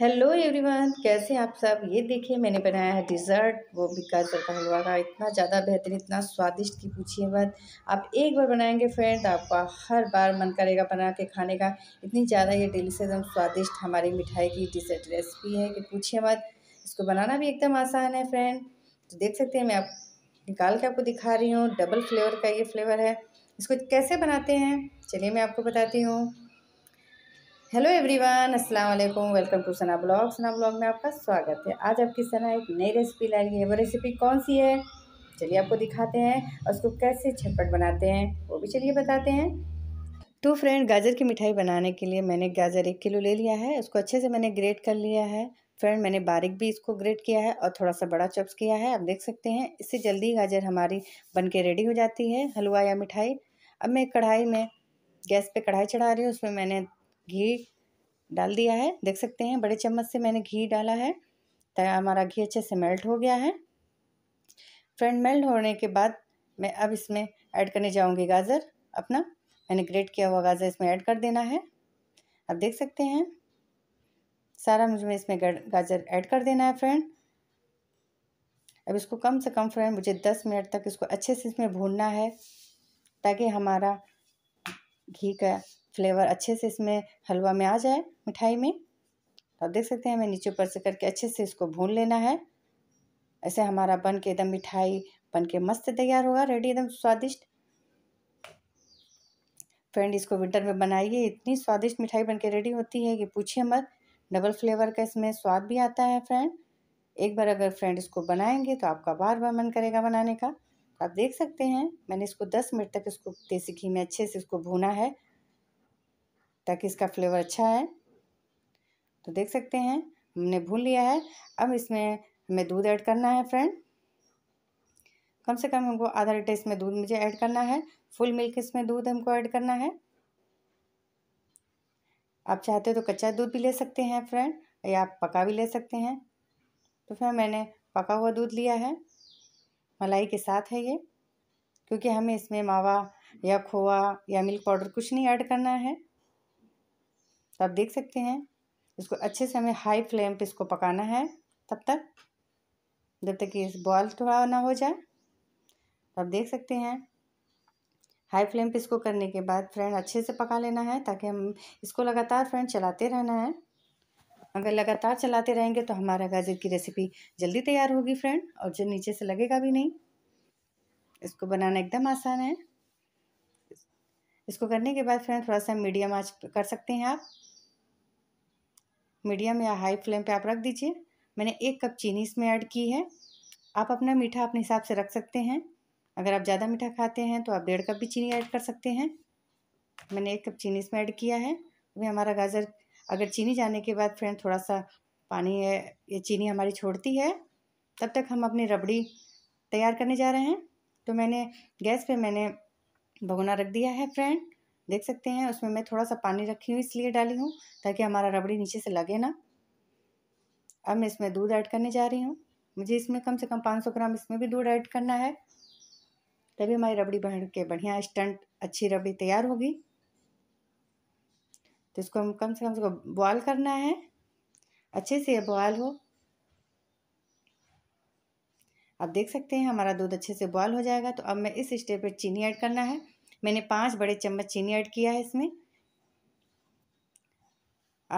hello everyone कैसे आप सब ये देखिए मैंने बनाया है डिज़र्ट वो भी गाजर का हलवा का इतना ज़्यादा बेहतरीन इतना स्वादिष्ट की पूछिए मत आप एक बार बनाएंगे फ्रेंड आपका हर बार मन करेगा बना के खाने का इतनी ज़्यादा ये से एकदम स्वादिष्ट हमारी मिठाई की डिज़र्ट रेसिपी है कि पूछिए मत इसको बनाना भी एकदम आसान है फ्रेंड तो देख सकते हैं मैं आप निकाल के आपको दिखा रही हूँ डबल फ्लेवर का ये फ्लेवर है इसको कैसे बनाते हैं चलिए मैं आपको बताती हूँ हेलो एवरीवन अस्सलाम वालेकुम welcome to Sana blog Sana blog में आपका स्वागत है आज आपकी सना एक नई रेसिपी लाई है वो रेसिपी कौन सी है चलिए आपको दिखाते हैं और उसको कैसे छटपट बनाते हैं वो भी चलिए बताते हैं तो फ्रेंड गाजर की मिठाई बनाने के लिए मैंने गाजर एक किलो ले लिया है उसको अच्छे से मैंने ग्रेट कर लिया है फ्रेंड मैंने बारीक भी इसको ग्रेट किया है और थोड़ा सा बड़ा चॉप्स किया है आप देख सकते हैं इससे जल्दी गाजर हमारी बन के रेडी हो जाती है हलवा या मिठाई अब मैं कढ़ाई में गैस पे कढ़ाई चढ़ा रही हूँ उसमें मैंने घी डाल दिया है देख सकते हैं बड़े चम्मच से मैंने घी डाला है तो हमारा घी अच्छे से मेल्ट हो गया है फ्रेंड मेल्ट होने के बाद मैं अब इसमें ऐड करने जाऊंगी गाजर अपना मैंने ग्रेट किया हुआ गाजर इसमें ऐड कर देना है अब देख सकते हैं सारा मुझे इसमें गाजर ऐड कर देना है फ्रेंड अब इसको कम से कम फ्रेंड मुझे दस मिनट तक इसको अच्छे से इसमें भूनना है ताकि हमारा घी का फ्लेवर अच्छे से इसमें हलवा में आ जाए मिठाई में तो आप देख सकते हैं हमें नीचे ऊपर से करके अच्छे से इसको भून लेना है ऐसे हमारा बन के एकदम मिठाई बन के मस्त तैयार होगा रेडी एकदम स्वादिष्ट फ्रेंड इसको विंटर में बनाइए इतनी स्वादिष्ट मिठाई बन के रेडी होती है कि पूछिए मत डबल फ्लेवर का इसमें स्वाद भी आता है फ्रेंड एक बार अगर फ्रेंड इसको बनाएंगे तो आपका बार बार मन करेगा बनाने का आप देख सकते हैं मैंने इसको दस मिनट तक इसको देसी घी में अच्छे से इसको भूना है ताकि इसका फ्लेवर अच्छा है तो देख सकते हैं हमने भून लिया है अब इसमें हमें दूध ऐड करना है फ्रेंड कम से कम हमको आधा लीटर इसमें दूध मुझे ऐड करना है फुल मिल्क इसमें दूध हमको ऐड करना है आप चाहते हो तो कच्चा दूध भी ले सकते हैं फ्रेंड या आप पका भी ले सकते हैं तो फिर मैंने पका हुआ दूध लिया है मलाई के साथ है ये क्योंकि हमें इसमें मावा या खोआ या मिल्क पाउडर कुछ नहीं ऐड करना है तो आप देख सकते हैं इसको अच्छे से हमें हाई फ्लेम पे इसको पकाना है तब तक जब तक इस बॉयल थोड़ा ना हो जाए तो आप देख सकते हैं हाई फ्लेम पे इसको करने के बाद फ्रेंड अच्छे से पका लेना है ताकि हम इसको लगातार फ्रेंड चलाते रहना है अगर लगातार चलाते रहेंगे तो हमारा गाजर की रेसिपी जल्दी तैयार होगी फ्रेंड और जो नीचे से लगेगा भी नहीं इसको बनाना एकदम आसान है इसको करने के बाद फ्रेंड थोड़ा सा मीडियम आँच कर सकते हैं आप मीडियम या हाई फ्लेम पे आप रख दीजिए मैंने एक कप चीनी इसमें ऐड की है आप अपना मीठा अपने हिसाब से रख सकते हैं अगर आप ज़्यादा मीठा खाते हैं तो आप डेढ़ कप भी चीनी ऐड कर सकते हैं मैंने एक कप चीनी इसमें ऐड किया है अभी हमारा गाजर अगर चीनी जाने के बाद फ्रेंड थोड़ा सा पानी या चीनी हमारी छोड़ती है तब तक हम अपनी रबड़ी तैयार करने जा रहे हैं तो मैंने गैस पे मैंने भगोना रख दिया है फ्रेंड देख सकते हैं उसमें मैं थोड़ा सा पानी रखी हूँ इसलिए डाली हूँ ताकि हमारा रबड़ी नीचे से लगे ना अब मैं इसमें दूध ऐड करने जा रही हूँ मुझे इसमें कम से कम 500 ग्राम इसमें भी दूध ऐड करना है तभी हमारी रबड़ी बन के बढ़िया स्टंट अच्छी रबड़ी तैयार होगी तो इसको हम कम से कम इसको बॉयल करना है अच्छे से बॉयल हो आप देख सकते हैं हमारा दूध अच्छे से बॉयल हो जाएगा तो अब मैं इस स्टेप पर चीनी ऐड करना है मैंने पाँच बड़े चम्मच चीनी ऐड किया है इसमें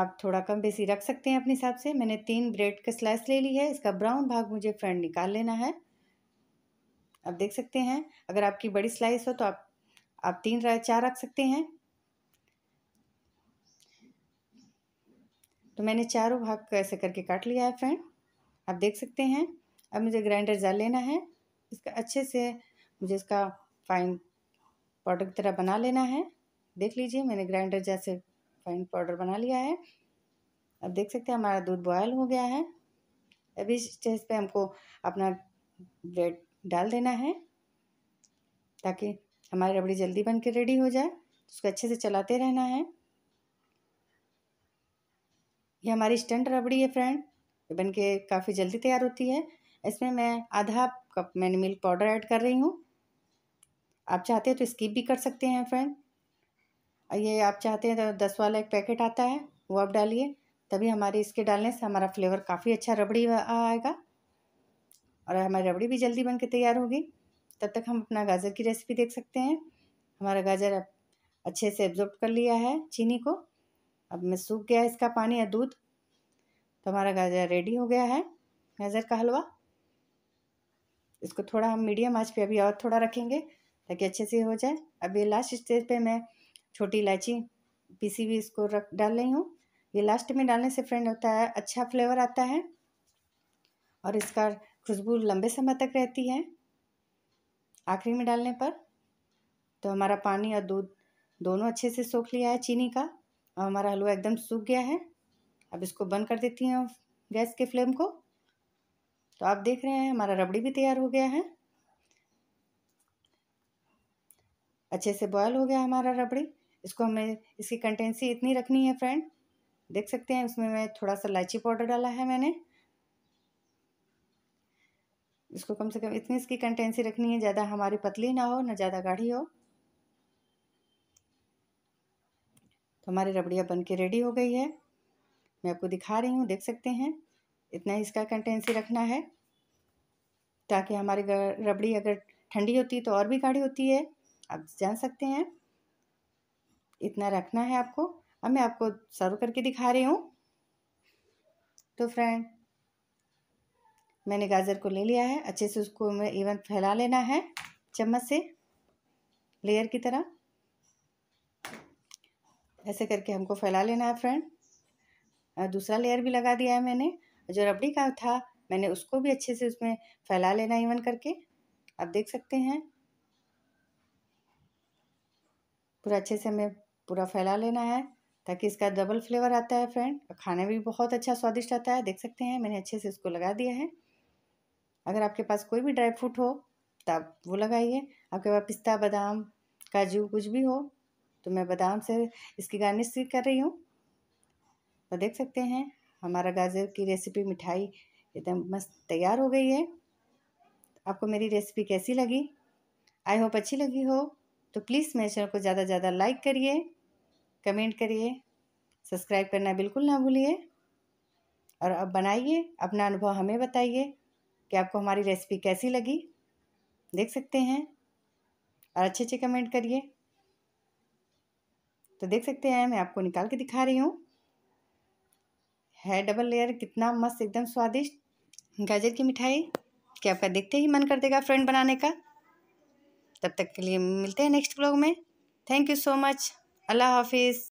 आप थोड़ा कम बेसी रख सकते हैं अपने हिसाब से मैंने तीन ब्रेड का स्लाइस ले ली है इसका ब्राउन भाग मुझे फ्रंट निकाल लेना है आप देख सकते हैं अगर आपकी बड़ी स्लाइस हो तो आप आप तीन चार रख सकते हैं तो मैंने चारों भाग को ऐसे करके काट लिया है फ्रेंड आप देख सकते हैं अब मुझे ग्राइंडर जाल लेना है इसका अच्छे से मुझे इसका फाइन पाउडर की तरह बना लेना है देख लीजिए मैंने ग्राइंडर जैसे फाइन पाउडर बना लिया है अब देख सकते हैं हमारा दूध बॉयल हो गया है अभी स्टेज पे हमको अपना ब्रेड डाल देना है ताकि हमारी रबड़ी जल्दी बन के रेडी हो जाए उसको अच्छे से चलाते रहना है ये हमारी स्टंट रबड़ी है फ्रेंड ये बन के काफ़ी जल्दी तैयार होती है इसमें मैं आधा कप मैंने मिल्क पाउडर ऐड कर रही हूँ आप चाहते हैं तो स्किप भी कर सकते हैं फ्रेंड ये आप चाहते हैं तो दस वाला एक पैकेट आता है वो आप डालिए तभी हमारे इसके डालने से हमारा फ्लेवर काफ़ी अच्छा रबड़ी आएगा और हमारी रबड़ी भी जल्दी बन के तैयार होगी तब तक हम अपना गाजर की रेसिपी देख सकते हैं हमारा गाजर अच्छे से एब्जॉर्ब कर लिया है चीनी को अब मैं सूख गया इसका पानी या दूध तो हमारा गाजर रेडी हो गया है गाजर का हलवा इसको थोड़ा हम मीडियम आँच पर अभी और थोड़ा रखेंगे ताकि अच्छे से हो जाए अब ये लास्ट स्टेज पे मैं छोटी इलायची पीसी हुई इसको रख डाल रही हूँ ये लास्ट में डालने से फ्रेंड होता है अच्छा फ्लेवर आता है और इसका खुशबू लंबे समय तक रहती है आखिरी में डालने पर तो हमारा पानी और दूध दोनों अच्छे से सोख लिया है चीनी का और हमारा हलवा एकदम सूख गया है अब इसको बंद कर देती हूँ गैस के फ्लेम को तो आप देख रहे हैं हमारा रबड़ी भी तैयार हो गया है अच्छे से बॉयल हो गया हमारा रबड़ी इसको हमें इसकी कंटेंसी इतनी रखनी है फ्रेंड देख सकते हैं उसमें मैं थोड़ा सा इलायची पाउडर डाला है मैंने इसको कम से कम इतनी इसकी कंटेंसी रखनी है ज़्यादा हमारी पतली ना हो ना ज़्यादा गाढ़ी हो तो हमारी रबड़ियाँ बन के रेडी हो गई है मैं आपको दिखा रही हूँ देख सकते हैं इतना ही इसका कंटेंसी रखना है ताकि हमारी रबड़ी अगर ठंडी होती तो और भी गाढ़ी होती है आप जान सकते हैं इतना रखना है आपको अब मैं आपको सर्व करके दिखा रही हूँ तो फ्रेंड मैंने गाजर को ले लिया है अच्छे से उसको मैं इवन फैला लेना है चम्मच से लेयर की तरह ऐसे करके हमको फैला लेना है फ्रेंड दूसरा लेयर भी लगा दिया है मैंने जो रबड़ी का था मैंने उसको भी अच्छे से उसमें फैला लेना इवन करके आप देख सकते हैं पूरा अच्छे से हमें पूरा फैला लेना है ताकि इसका डबल फ्लेवर आता है फ्रेंड खाने में भी बहुत अच्छा स्वादिष्ट आता है देख सकते हैं मैंने अच्छे से इसको लगा दिया है अगर आपके पास कोई भी ड्राई फ्रूट हो तो आप वो लगाइए आपके पास पिस्ता बादाम काजू कुछ भी हो तो मैं बादाम से इसकी गार्निश कर रही हूँ तो देख सकते हैं हमारा गाजर की रेसिपी मिठाई एकदम मस्त तैयार हो गई है आपको मेरी रेसिपी कैसी लगी आई होप अच्छी लगी हो तो प्लीज़ मेरे चैनल को ज़्यादा से ज़्यादा लाइक करिए कमेंट करिए सब्सक्राइब करना बिल्कुल ना भूलिए और अब बनाइए अपना अनुभव हमें बताइए कि आपको हमारी रेसिपी कैसी लगी देख सकते हैं और अच्छे अच्छे कमेंट करिए तो देख सकते हैं मैं आपको निकाल के दिखा रही हूँ है डबल लेयर कितना मस्त एकदम स्वादिष्ट गाजर की मिठाई कि आपका देखते ही मन कर देगा फ्रेंड बनाने का तब तक के लिए मिलते हैं नेक्स्ट ब्लॉग में थैंक यू सो मच अल्लाह हाफिज़